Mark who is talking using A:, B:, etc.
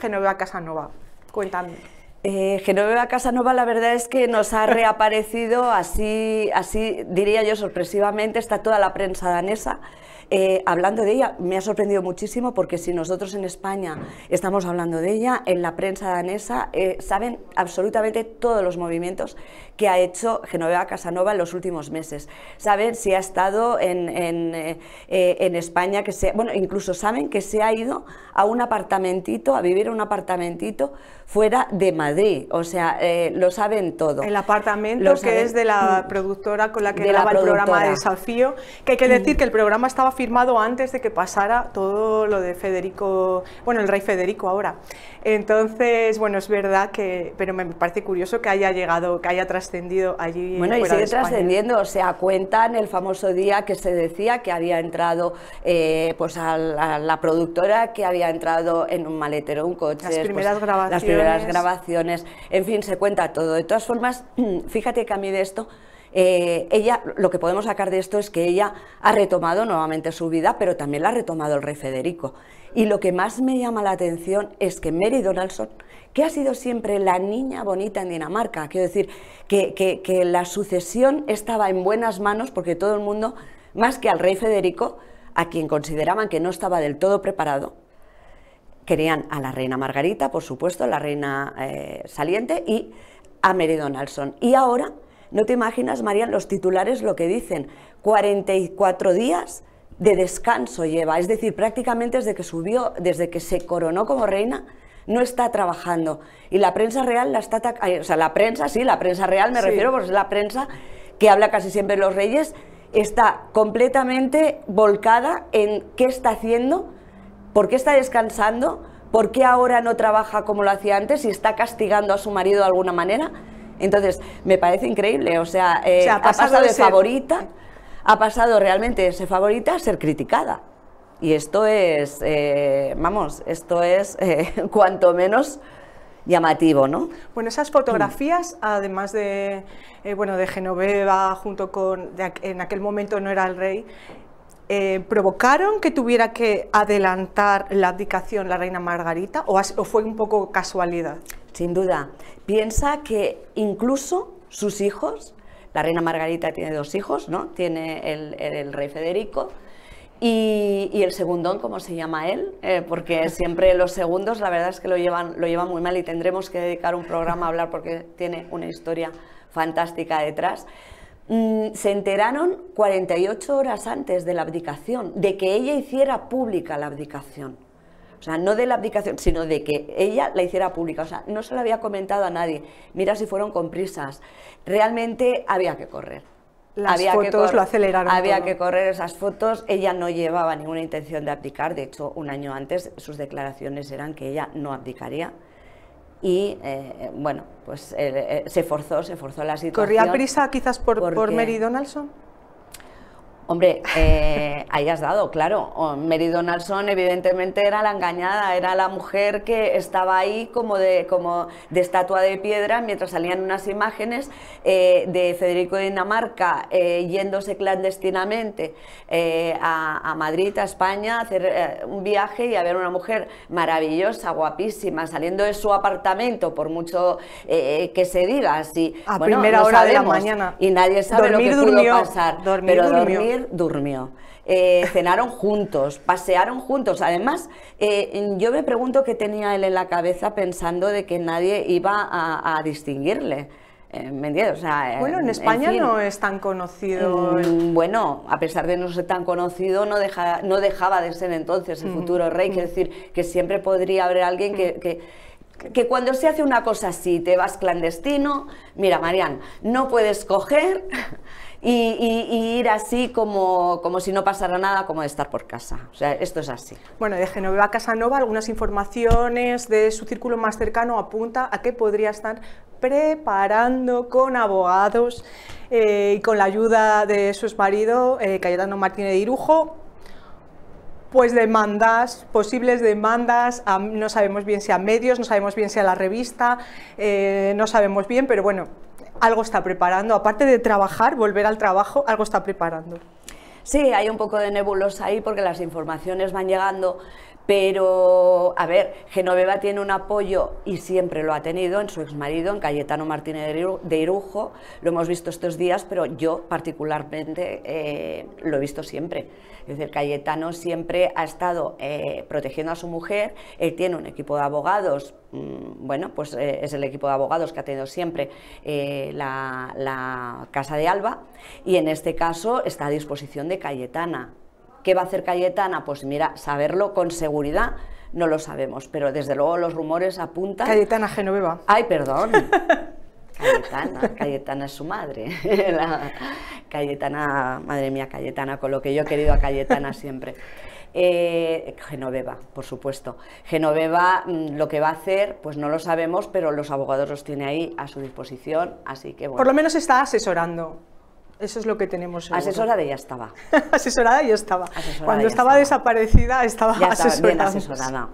A: Genoveva Casanova. Cuéntame.
B: Eh, Genoveva Casanova, la verdad es que nos ha reaparecido así, así diría yo sorpresivamente, está toda la prensa danesa eh, hablando de ella, me ha sorprendido muchísimo porque si nosotros en España estamos hablando de ella, en la prensa danesa eh, saben absolutamente todos los movimientos que ha hecho Genoveva Casanova en los últimos meses. Saben si ha estado en, eh, España, que bueno, incluso saben que se ha ido a un apartamentito, a vivir en un apartamentito fuera de Madrid. O sea, lo saben todo. El apartamento
A: que es de la productora con la que graba el programa de Desafío, que hay que decir mm. que el programa estaba firmado antes de que pasara todo lo de Federico, bueno, el rey Federico ahora. Entonces, bueno, es verdad que, pero me parece curioso que haya llegado, que haya trascendido allí. Bueno, y sigue trascendiendo,
B: o sea, cuentan el famoso día que se decía que había entrado eh, pues a la, productora, que había entrado en un maletero, un coche. Las grabaciones. Pues, las primeras grabaciones. En fin, se cuenta todo. De todas formas, fíjate que a mí de esto eh, ella, lo que podemos sacar de esto es que ella ha retomado nuevamente su vida, pero también la ha retomado el rey Federico. Y lo que más me llama la atención es que Mary Donaldson, que ha sido siempre la niña bonita en Dinamarca, quiero decir, que, la sucesión estaba en buenas manos porque todo el mundo, más que al rey Federico, a quien consideraban que no estaba del todo preparado, querían a la reina Margarita, por supuesto, la reina eh, saliente, y a Mary Donaldson. Y ahora no te imaginas, María, los titulares lo que dicen. 44 días de descanso lleva, es decir, prácticamente desde que subió, desde que se coronó como reina, no está trabajando. Y la prensa real la está o sea, la prensa, sí, la prensa real me refiero, porque es la prensa que habla casi siempre de los reyes, está completamente volcada en qué está haciendo, por qué está descansando, por qué ahora no trabaja como lo hacía antes y está castigando a su marido de alguna manera. Entonces, me parece increíble, o sea, eh, ha, pasado de, favorita, ha pasado realmente de ser favorita a
A: ser criticada.
B: Y esto es, eh, vamos, esto es eh, cuanto menos llamativo, ¿no?
A: Bueno, esas fotografías, además de, bueno, de Genoveva junto con, en aquel momento no era el rey, ¿provocaron que tuviera que adelantar la abdicación la reina Margarita o, fue un poco casualidad? sin duda. Piensa que incluso sus
B: hijos, la reina Margarita tiene dos hijos, ¿no? Tiene el, rey Federico. Y, el segundón, ¿cómo se llama él? Eh, porque siempre los segundos, la verdad es que lo llevan, lo llevan muy mal y tendremos que dedicar un programa a hablar porque tiene una historia fantástica detrás. Mm, se enteraron 48 horas antes de la abdicación, de que ella hiciera pública la abdicación. O sea, no de la abdicación, sino de que ella la hiciera pública. O sea, no se lo había comentado a nadie. Mira si fueron con prisas. Realmente había que correr.
A: Las fotos lo aceleraron. Había que correr
B: esas fotos. Ella no llevaba ninguna intención de abdicar. De hecho, un año antes sus declaraciones eran que ella no abdicaría. Y eh, bueno, pues eh, eh, se forzó, se forzó la situación. ¿Corría prisa
A: quizás por, por Mary Donaldson? Hombre, eh,
B: ahí has dado, claro. Mary Donaldson evidentemente era la engañada, era la mujer que estaba ahí como de, como de estatua de piedra mientras salían unas imágenes eh, de Federico de Dinamarca eh, yéndose clandestinamente eh, a, Madrid, a España, hacer un viaje y a ver una mujer maravillosa, guapísima, saliendo de su apartamento, por mucho que se diga así. A primera hora de la mañana. Y nadie sabe lo que durmió, pudo pasar. pero dormir durmió, eh, cenaron juntos, pasearon juntos. Además, eh, yo me pregunto qué tenía él en la cabeza pensando de que nadie iba a, distinguirle. Eh, ¿Me bueno, en España no
A: es tan conocido. Mm, bueno,
B: a pesar de no ser tan conocido, no, deja, no dejaba de ser entonces el mm. futuro rey. es mm. decir, que siempre podría haber alguien que, que cuando se hace una cosa así, te vas clandestino, mira, Marian, no puedes coger y, ir así como, como si no pasara nada, como de estar por casa. O sea, esto es así.
A: Bueno, de Genoveva Casanova, algunas informaciones de su círculo más cercano apunta a que podría estar preparando con abogados eh, y con la ayuda de su marido, eh, Cayetano Martínez de pues demandas, posibles demandas, no sabemos bien si a medios, no sabemos bien si a la revista, eh, no sabemos bien, pero bueno, algo está preparando, aparte de trabajar, volver al trabajo, algo está preparando. Sí, hay un poco de
B: nebulosa ahí porque las informaciones van llegando, pero, a ver, Genoveva tiene un apoyo y siempre lo ha tenido en su exmarido, en Cayetano Martínez de Irujo. Lo hemos visto estos días, pero yo particularmente eh, lo he visto siempre. Es decir, Cayetano siempre ha estado eh, protegiendo a su mujer. Él tiene un equipo de abogados, mm, bueno, pues eh, es el equipo de abogados que ha tenido siempre la Casa de Alba. Y en este caso está a disposición de Cayetana. ¿Qué va a hacer Cayetana? Pues mira, saberlo con seguridad no lo sabemos, pero desde luego los rumores apuntan... Cayetana Genoveva. Ay, perdón. Cayetana, Cayetana es su madre. Cayetana, madre mía, Cayetana, con lo que yo he querido a Cayetana siempre. Eh, Genoveva, por supuesto. Genoveva mm, lo que va a hacer, pues no lo sabemos, pero los abogados los tiene ahí a su disposición, así que bueno. Por lo menos
A: está asesorando. Eso es lo que tenemos. Asesora Asesorada ya estaba. asesorada ya estaba. Cuando estaba, desaparecida estaba, Bien asesorada.